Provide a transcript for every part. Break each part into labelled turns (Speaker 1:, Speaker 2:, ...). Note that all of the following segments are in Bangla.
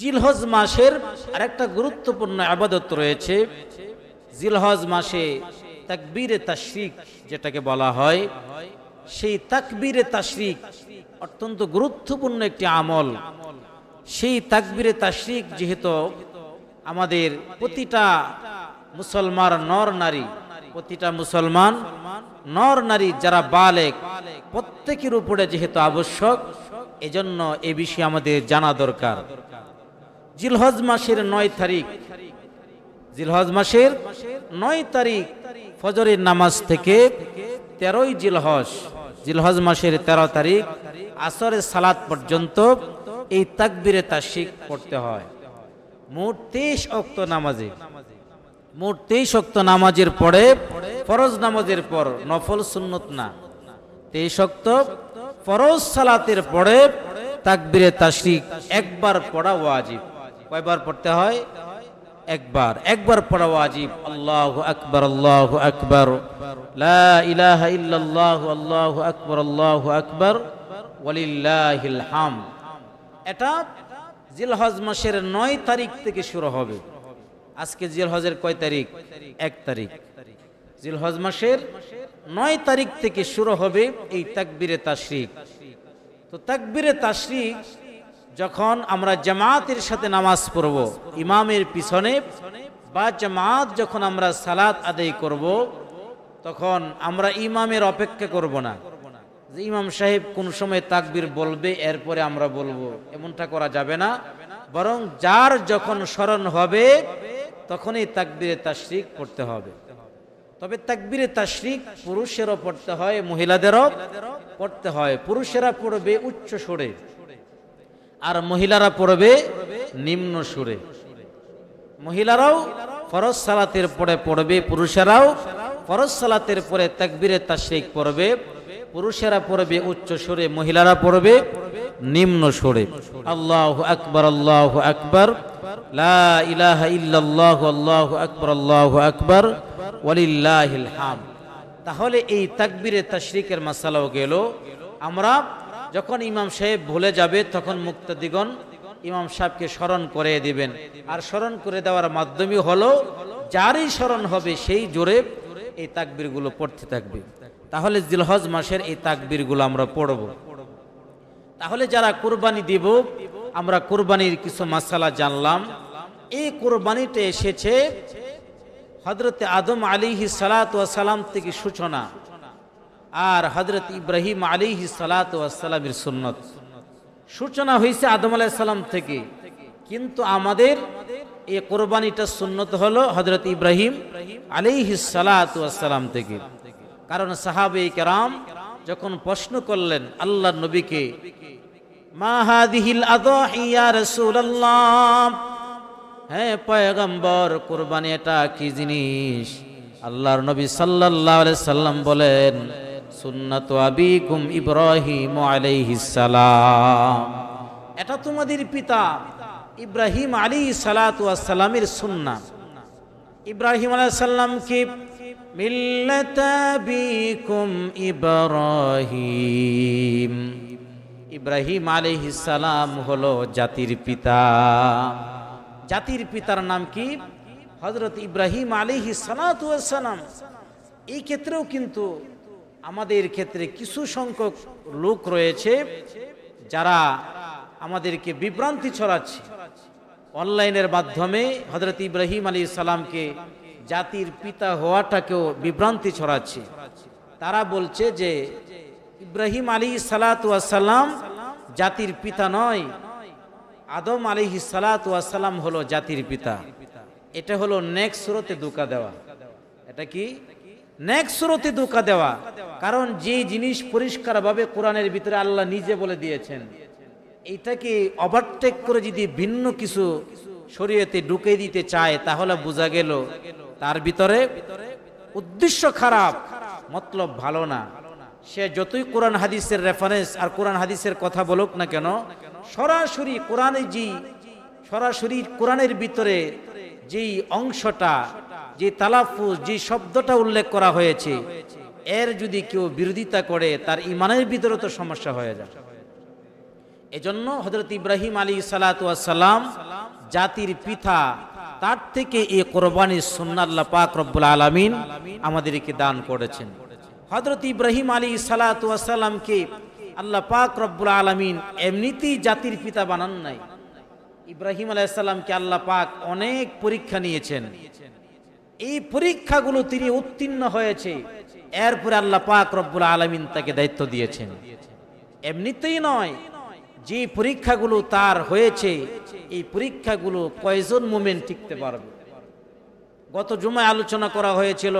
Speaker 1: জিলহজ মাসের আরেকটা গুরুত্বপূর্ণ আবাদত রয়েছে জিলহজ মাসে তাকবীরে তাশরিক যেটাকে বলা হয় সেই তাকবীরে তাশরিক অত্যন্ত গুরুত্বপূর্ণ একটি আমল সেই তাকবীরে তাশরিক যেহেতু আমাদের প্রতিটা মুসলমান নর নারী প্রতিটা মুসলমান নর নারী যারা বালেক প্রত্যেকের উপরে যেহেতু আবশ্যক এজন্য এ বিষয়ে আমাদের জানা দরকার জিলহজ মাসের নয় তারিখ জিলহজ মাসের নয় তারিখ ফজরের নামাজ থেকে তেরোই জিলহজ জিলহজ মাসের তেরো তারিখ আসরের সালাত পর্যন্ত এই তাকবিরে তাসিক পড়তে হয় মোট তেইশ অক্ত নামাজে মোট তেইশ অক্ত নামাজের পরে ফরজ নামাজের পর নফল সুন্নত না তেইশ অক্ত ফরজ সালাতের পরে তাকবিরে তাসিক একবার পড়া ওয়াজিব কয়বার পড়তে হয় একবার একবার পড়া ওয়াজিব আল্লাহু আকবার আল্লাহু আকবার লা ইলাহা ইল্লাল্লাহ আল্লাহু আকবার আল্লাহু আকবার ওয়ালিল্লাহিল হাম এটা জিলহজ মাসের 9 তারিখ থেকে শুরু হবে আজকে জিলহজের কয় তারিখ এক তারিখ জিলহজ মাসের 9 তারিখ থেকে শুরু হবে এই তাকবীরে তাশরিক তো তাকবীরে তাশরিক যখন আমরা জামাতের সাথে নামাজ পড়ব ইমামের পিছনে বা জামাত যখন আমরা সালাদ আদায় করব তখন আমরা ইমামের অপেক্ষা করব না যে ইমাম সাহেব কোন সময় তাকবির বলবে এরপরে আমরা বলবো এমনটা করা যাবে না বরং যার যখন স্মরণ হবে তখনই তাকবিরে তাশ্রিক পড়তে হবে তবে তাকবিরে তাশ্রিক পুরুষেরও পড়তে হয় মহিলাদেরও পড়তে হয় পুরুষেরা পড়বে উচ্চ সরে আর মহিলারা পড়বে নিম্ন সুরে মহিলারাও ফরজ সালাতের পরে পড়বে পুরুষেরাও ফরজ সালাতের পরে তাকবিরে তাশরিক পড়বে পুরুষেরা পড়বে উচ্চ সুরে মহিলারা পড়বে নিম্ন সুরে আল্লাহ আকবর আল্লাহ আকবর ইলাহ ইল্লাহ আল্লাহ আকবর আল্লাহ আকবর ওয়ালিল্লাহিল হাম তাহলে এই তাকবিরে তাশরিকের মাসালাও গেল আমরা যখন ইমাম সাহেব ভুলে যাবে তখন মুক্তিগণ ইমাম সাহেবকে স্মরণ করে দিবেন আর স্মরণ করে দেওয়ার মাধ্যমে হলো যারই স্মরণ হবে সেই জোরে এই তাকবীরগুলো পড়তে থাকবে তাহলে জিলহজ মাসের এই তাকবীরগুলো আমরা পড়ব তাহলে যারা কোরবানি দিব আমরা কোরবানির কিছু মাসালা জানলাম এই কোরবানিতে এসেছে হজরতে আদম আলী সালাম থেকে সূচনা আর হজরত ইব্রাহিম আলী সালাতামের সুন্নত সূচনা হয়েছে আদম আলাইসাল্লাম থেকে কিন্তু আমাদের এই কোরবানিটা সুন্নত হলো হজরত ইব্রাহিম আলিহি সালাতাম থেকে কারণ সাহাবে কেরাম যখন প্রশ্ন করলেন আল্লাহ নবীকে হ্যাঁ পয়গম্বর কোরবানি এটা কি জিনিস আল্লাহর নবী সাল্লাহ সাল্লাম বলেন সুন্নাত আবিকুম ইব্রাহিম সালাম এটা তোমাদের পিতা ইব্রাহিম আলী সালাতামের সুন্না ইব্রাহিম আলাইসাল্লামকে মিল্লাতাবিকুম ইব্রাহিম ইব্রাহিম সালাম হলো জাতির পিতা জাতির পিতার নাম কি হজরত ইব্রাহিম আলিহি সালাম এই ক্ষেত্রেও কিন্তু আমাদের ক্ষেত্রে কিছু সংখ্যক লোক রয়েছে যারা আমাদেরকে বিভ্রান্তি ছড়াচ্ছে অনলাইনের মাধ্যমে হজরত ইব্রাহিম আলী সালামকে জাতির পিতা হওয়াটাকেও বিভ্রান্তি ছড়াচ্ছে তারা বলছে যে ইব্রাহিম আলী সালাতাম জাতির পিতা নয় আদম আলী সালাতাম হলো জাতির পিতা এটা হলো নেক্সট সুরতে দুকা দেওয়া এটা কি নেক স্রোতে ধোকা দেওয়া কারণ যে জিনিস পরিষ্কারভাবে কোরআনের ভিতরে আল্লাহ নিজে বলে দিয়েছেন এইটাকে ওভারটেক করে যদি ভিন্ন কিছু শরীয়তে ঢুকে দিতে চায় তাহলে বোঝা গেল তার ভিতরে উদ্দেশ্য খারাপ মতলব ভালো না সে যতই কোরআন হাদিসের রেফারেন্স আর কোরআন হাদিসের কথা বলুক না কেন সরাসরি কোরআনে যে সরাসরি কোরআনের ভিতরে যেই অংশটা যে তালাফুজ যে শব্দটা উল্লেখ করা হয়েছে এর যদি কেউ বিরোধিতা করে তার ইমানের ভিতরে তো সমস্যা হয়ে যায় এজন্য হজরত ইব্রাহিম আলী সালাতাম জাতির পিতা তার থেকে এই কোরবানি সুন্নাল্লা পাক রব্বুল আলমিন আমাদেরকে দান করেছেন হজরত ইব্রাহিম আলী সালাতামকে আল্লাহ পাক রব্বুল আলমিন এমনিতেই জাতির পিতা বানান নাই ইব্রাহিম আলাইসাল্লামকে আল্লাহ পাক অনেক পরীক্ষা নিয়েছেন এই পরীক্ষাগুলো তিনি উত্তীর্ণ হয়েছে এরপরে আল্লাহ পাক রব্বুল আলমিন তাকে দায়িত্ব দিয়েছেন এমনিতেই নয় যে পরীক্ষাগুলো তার হয়েছে এই পরীক্ষাগুলো কয়জন মোমেন্ট টিকতে পারবে গত জুমায় আলোচনা করা হয়েছিল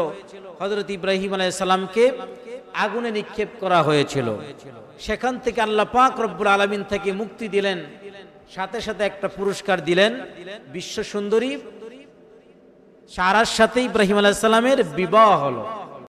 Speaker 1: হজরত ইব্রাহিম আলাইসালামকে আগুনে নিক্ষেপ করা হয়েছিল সেখান থেকে আল্লাহ পাক রব্বুল আলমিন থেকে মুক্তি দিলেন সাথে সাথে একটা পুরস্কার দিলেন বিশ্ব সুন্দরী সারার সাথে ইব্রাহিম আলাইসাল্লামের বিবাহ হলো